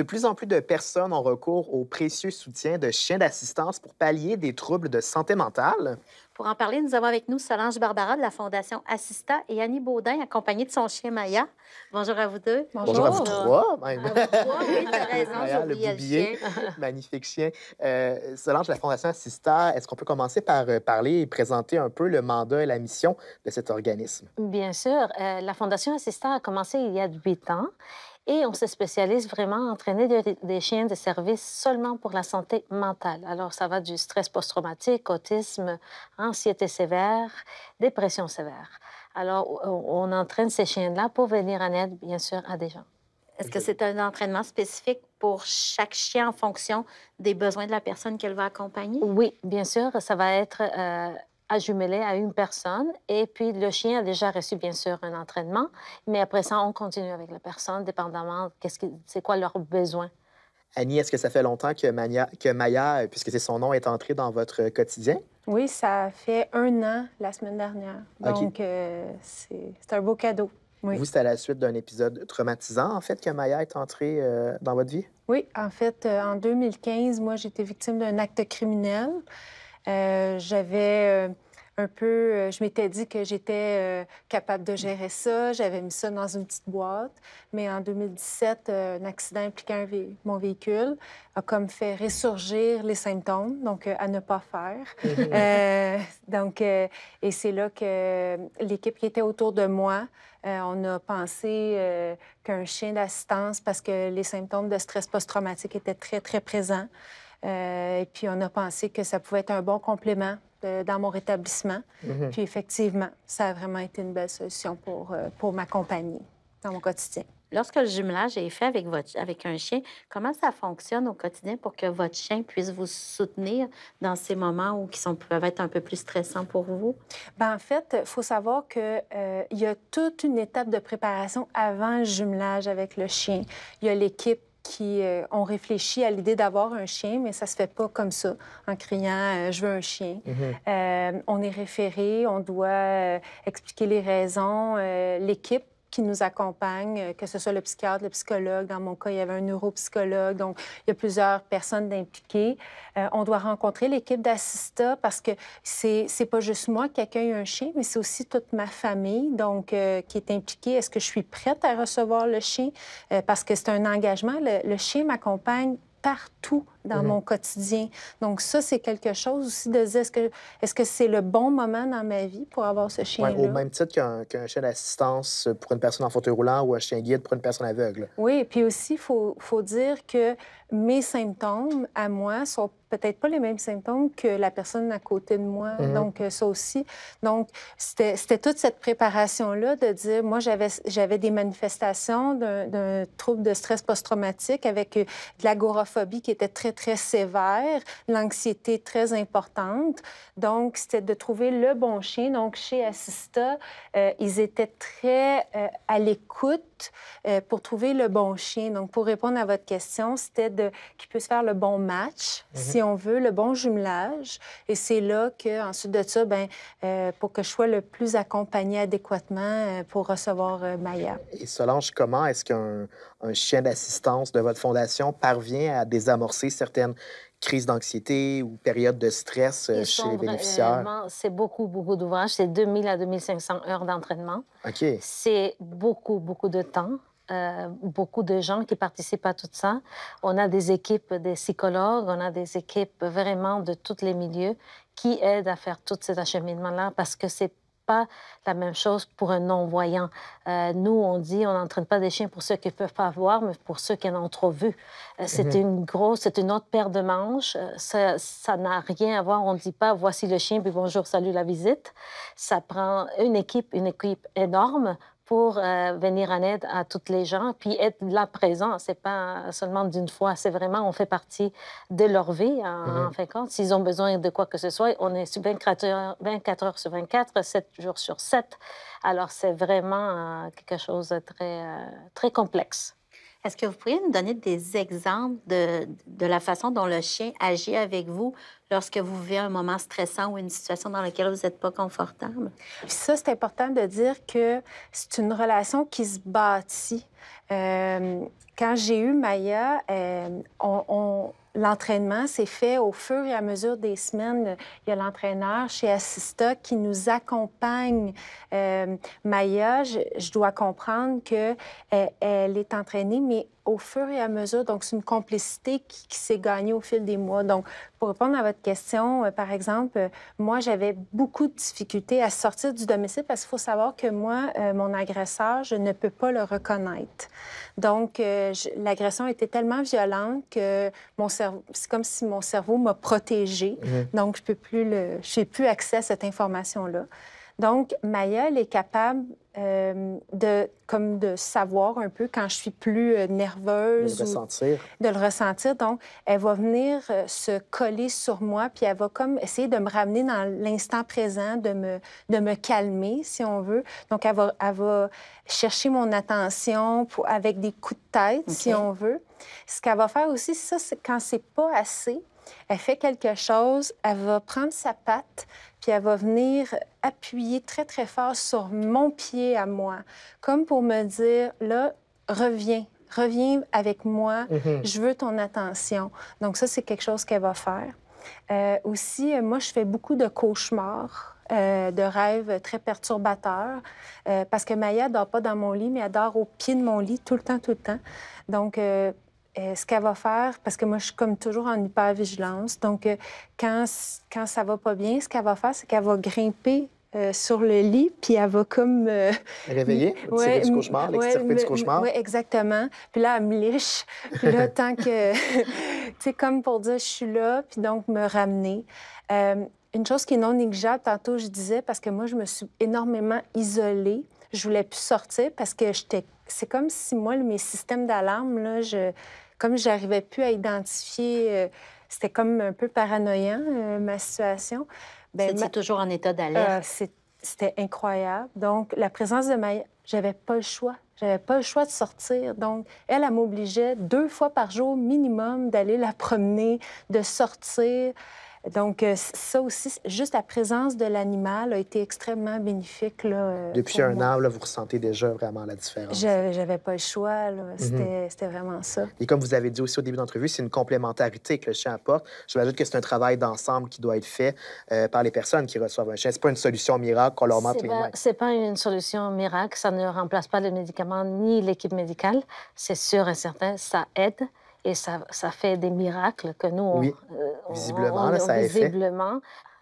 De plus en plus de personnes ont recours au précieux soutien de chiens d'assistance pour pallier des troubles de santé mentale. Pour en parler, nous avons avec nous Solange Barbara de la Fondation Assista et Annie Baudin, accompagnée de son chien Maya. Bonjour à vous deux. Bonjour, Bonjour à vous trois, même. Ben, à vous trois, oui, raison, Maya, le magnifique chien. Euh, Solange de la Fondation Assista, est-ce qu'on peut commencer par euh, parler et présenter un peu le mandat et la mission de cet organisme? Bien sûr. Euh, la Fondation Assista a commencé il y a huit ans et on se spécialise vraiment à entraîner des, chiens de service seulement pour la santé mentale. Alors, ça va du stress post-traumatique, autisme, anxiété sévère, dépression sévère. Alors, on entraîne ces chiens-là pour venir en aide, bien sûr, à des gens. Est-ce que c'est un entraînement spécifique pour chaque chien en fonction des besoins de la personne qu'elle va accompagner? Oui, bien sûr. Ça va être euh, à jumeler à une personne. Et puis, le chien a déjà reçu, bien sûr, un entraînement. Mais après ça, on continue avec la personne, dépendamment de c'est quoi leurs besoins. Annie, est-ce que ça fait longtemps que, que Maya, euh, puisque c'est son nom, est entrée dans votre euh, quotidien? Oui, ça fait un an la semaine dernière. Donc, euh, c'est un beau cadeau. Oui. Vous, c'est à la suite d'un épisode traumatisant, en fait, que Maya est entrée dans votre vie? Oui, en fait, en 2015, moi, j'étais victime d'un acte criminel. J'avais un peu, euh, je m'étais dit que j'étais euh, capable de gérer ça. J'avais mis ça dans une petite boîte. Mais en 2017, euh, un accident impliquant mon véhicule a comme fait ressurgir les symptômes, donc à ne pas faire. Mhm. donc, et c'est là que l'équipe qui était autour de moi, on a pensé qu'un chien d'assistance, parce que les symptômes de stress post-traumatique étaient très, très présents. et puis, on a pensé que ça pouvait être un bon complément euh, dans mon rétablissement. Mhm. Puis effectivement, ça a vraiment été une belle solution pour, euh, pour m'accompagner dans mon quotidien. Lorsque le jumelage est fait avec, votre, avec un chien, comment ça fonctionne au quotidien pour que votre chien puisse vous soutenir dans ces moments où qui sont, peuvent être un peu plus stressants pour vous? Bien, en fait, il euh, faut savoir qu'il il y a toute une étape de préparation avant le jumelage avec le chien. Il y a l'équipe qui euh, ont réfléchi à l'idée d'avoir un chien, mais ça se fait pas comme ça, en criant euh, je veux un chien mhm. euh, on est référé, on doit expliquer les raisons. L'équipe qui nous accompagnent, euh, que ce soit le psychiatre, le psychologue. Dans mon cas, il y avait un neuropsychologue. Donc, il y a plusieurs personnes impliquées. Euh, on doit rencontrer l'équipe d'assistants parce que c'est, c'est pas juste moi qui accueille un chien, mais c'est aussi toute ma famille donc euh, qui est impliquée. Est-ce que je suis prête à recevoir le chien? parce que c'est un engagement. le chien m'accompagne partout dans mon mhm. quotidien. Donc ça, c'est quelque chose aussi de dire, est-ce que ce c'est le bon moment dans ma vie pour avoir ce chien-là? au même titre qu'un chien d'assistance pour une personne en fauteuil roulant ou un chien guide pour une personne aveugle. Oui, puis aussi, il faut, dire que mes symptômes à moi sont peut-être pas les mêmes symptômes que la personne à côté de moi. Mhm. Donc, euh, ça aussi. Donc, c'était toute cette préparation-là de dire, moi, j'avais des manifestations d'un trouble de stress post-traumatique avec euh, de l'agoraphobie qui était très très, sévère, l'anxiété très importante. Donc, c'était de trouver le bon chien. Donc, chez Assista, euh, ils étaient très euh, à l'écoute euh, pour trouver le bon chien. Donc, pour répondre à votre question, c'était de qu'ils puissent faire le bon match, mhm. si on veut, le bon jumelage. Et c'est là que, ensuite de ça, ben, pour que je sois le plus accompagné adéquatement pour recevoir Maya. Et Solange, comment est-ce qu'un un chien d'assistance de votre fondation parvient à désamorcer certaines crises d'anxiété ou périodes de stress euh, chez les bénéficiaires? C'est beaucoup, beaucoup d'ouvrages. C'est 2000 à 2500 heures d'entraînement. OK. C'est beaucoup, beaucoup de temps. Euh, beaucoup de gens qui participent à tout ça. On a des équipes des psychologues, on a des équipes vraiment de tous les milieux qui aident à faire tout cet acheminement-là parce que c'est la même chose pour un non-voyant. Euh, nous, on dit on n'entraîne pas des chiens pour ceux qui ne peuvent pas voir, mais pour ceux qui en ont trop vu. Euh, c'est mhm. une grosse, c'est une autre paire de manches. Euh, ça n'a rien à voir. On ne dit pas voici le chien, puis bonjour, salut la visite. Ça prend une équipe, une équipe énorme pour euh, venir en aide à toutes les gens, puis être là présent. C'est pas seulement d'une fois, c'est vraiment on fait partie de leur vie en, quand mm-hmm. fin de compte. S'ils ont besoin de quoi que ce soit, on est 24 heures, 24 heures sur 24, 7 jours sur 7. Alors c'est vraiment euh, quelque chose de très, euh, très complexe. Est-ce que vous pourriez nous donner des exemples de, de la façon dont le chien agit avec vous lorsque vous vivez un moment stressant ou une situation dans laquelle vous n'êtes pas confortable. Puis ça, c'est important de dire que c'est une relation qui se bâtit. Euh, quand j'ai eu Maya, euh, on, l'entraînement s'est fait au fur et à mesure des semaines. Il y a l'entraîneur chez Assista qui nous accompagne. Euh, Maya, je, dois comprendre que elle est entraînée, mais au fur et à mesure. Donc, c'est une complicité qui, s'est gagnée au fil des mois. Donc, pour répondre à votre question, euh, par exemple, euh, moi, j'avais beaucoup de difficultés à sortir du domicile parce qu'il faut savoir que moi, euh, mon agresseur, je ne peux pas le reconnaître. Donc, l'agression était tellement violente que mon cerveau, c'est comme si mon cerveau m'a protégée. Mhm. Donc, je peux plus le, j'ai plus accès à cette information-là. Donc, Mayol est capable euh, de, comme de savoir un peu quand je suis plus nerveuse. De le ressentir. De le ressentir. Donc, elle va venir euh, se coller sur moi, puis elle va comme essayer de me ramener dans l'instant présent, de me, de me calmer, si on veut. Donc, elle va, elle va chercher mon attention pour, avec des coups de tête, si on veut. Ce qu'elle va faire aussi, ça, c'est quand c'est pas assez, elle fait quelque chose, elle va prendre sa patte, puis elle va venir appuyer très, très fort sur mon pied à moi, comme pour me dire, là, reviens, reviens avec moi, mhm. je veux ton attention. Donc ça, c'est quelque chose qu'elle va faire. Euh, aussi, euh, moi, je fais beaucoup de cauchemars. Euh, de rêves très perturbateurs parce que Maya dort pas dans mon lit, mais elle dort au pied de mon lit tout le temps, tout le temps. Donc, euh, ce qu'elle va faire, parce que moi, je suis comme toujours en hyper-vigilance. Donc, euh, quand, quand ça va pas bien, ce qu'elle va faire, c'est qu'elle va grimper euh, sur le lit, puis elle va comme... Réveiller, ouais, du cauchemar, l'extirper du cauchemar. Oui, exactement. Puis là, elle me liche. Puis là, tant que... tu sais, comme pour dire, je suis là, puis donc me ramener. une chose qui est non négligeable, tantôt, je disais, parce que moi, je me suis énormément isolée. Je voulais plus sortir parce que j'étais c'est comme si moi, mes systèmes d'alarme, là, je, comme j'arrivais plus à identifier, euh, c'était comme un peu paranoïant, euh, ma situation. C'était ben, ma... toujours en état ah, d'alerte. c'était incroyable. Donc, la présence de Maya, j'avais pas le choix. J'avais pas le choix de sortir. Donc, elle, elle m'obligeait deux fois par jour minimum d'aller la promener, de sortir. Donc, euh, ça aussi, juste la présence de l'animal a été extrêmement bénéfique. Euh, Depuis un an, vous ressentez déjà vraiment la différence. J'avais pas le choix. Mhm. C'était vraiment ça. Et comme vous avez dit aussi au début d'entrevue, c'est une complémentarité que le chien apporte. Je m'ajoute que c'est un travail d'ensemble qui doit être fait euh, par les personnes qui reçoivent un chien. C'est pas une solution miracle qu'on leur montre les mains. C'est pas une solution miracle. Ça ne remplace pas le médicament ni l'équipe médicale. C'est sûr et certain. Ça aide. Et ça, fait des miracles que nous, euh, visiblement, ça A fait.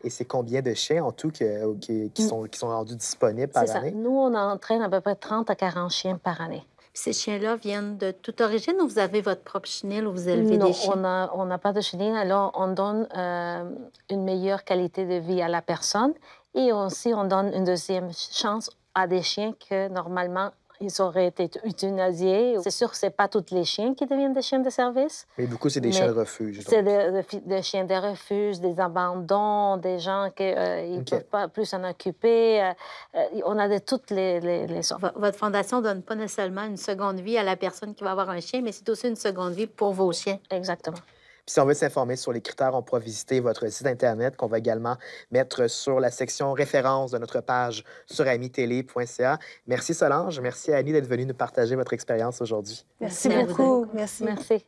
Et c'est combien de chiens en tout qui, sont, qui sont rendus disponibles par année? Ça. Nous, on entraîne à peu près 30 à 40 chiens par année. ces chiens-là viennent de toute origine ou vous avez votre propre chenille ou vous élevez des chiens? Non, on n'a pas de chenille. Alors, on donne euh, une meilleure qualité de vie à la personne et aussi, on donne une deuxième chance à des chiens que normalement ils auraient été euthanasiés. C'est sûr que ce pas tous les chiens qui deviennent des chiens de service. Mais beaucoup, c'est des chiens de refuge. C'est des, chiens de refuge, des abandons, des gens qui ne euh, peuvent pas plus s'en occuper. Euh, euh, on a de toutes les, les, Votre fondation donne pas nécessairement une seconde vie à la personne qui va avoir un chien, mais c'est aussi une seconde vie pour vos chiens. Exactement si on veut s'informer sur les critères, on pourra visiter votre site Internet qu'on va également mettre sur la section référence de notre page sur amitélé.ca. Merci Solange, merci Annie d'être venue nous partager votre expérience aujourd'hui. Merci, beaucoup. Merci. merci.